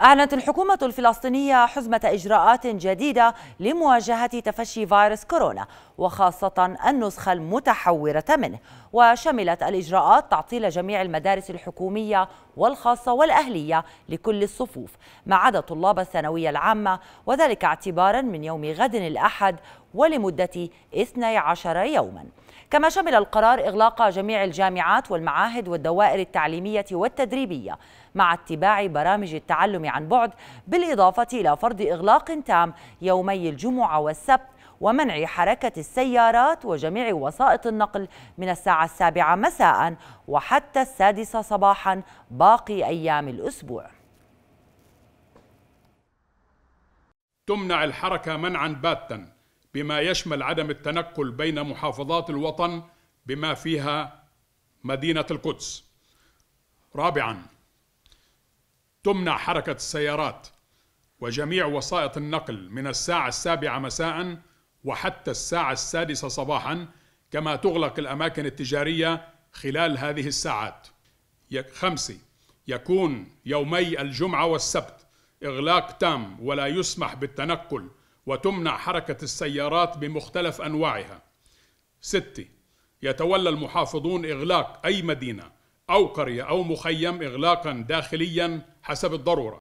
أعلنت الحكومة الفلسطينية حزمة إجراءات جديدة لمواجهة تفشي فيروس كورونا وخاصة النسخة المتحورة منه وشملت الإجراءات تعطيل جميع المدارس الحكومية والخاصة والأهلية لكل الصفوف ما عدا طلاب الثانوية العامة وذلك اعتبارا من يوم غد الأحد ولمدة 12 يوماً كما شمل القرار إغلاق جميع الجامعات والمعاهد والدوائر التعليمية والتدريبية مع اتباع برامج التعلم عن بعد بالإضافة إلى فرض إغلاق تام يومي الجمعة والسبت ومنع حركة السيارات وجميع وسائط النقل من الساعة السابعة مساء وحتى السادسة صباحا باقي أيام الأسبوع تمنع الحركة منعا باتا بما يشمل عدم التنقل بين محافظات الوطن بما فيها مدينة القدس. رابعاً تمنع حركة السيارات وجميع وسائط النقل من الساعة السابعة مساء وحتى الساعة السادسة صباحا كما تغلق الأماكن التجارية خلال هذه الساعات. خمسة يكون يومي الجمعة والسبت إغلاق تام ولا يسمح بالتنقل وتمنع حركة السيارات بمختلف أنواعها. ستة يتولى المحافظون إغلاق أي مدينة أو قرية أو مخيم إغلاقا داخليا حسب الضرورة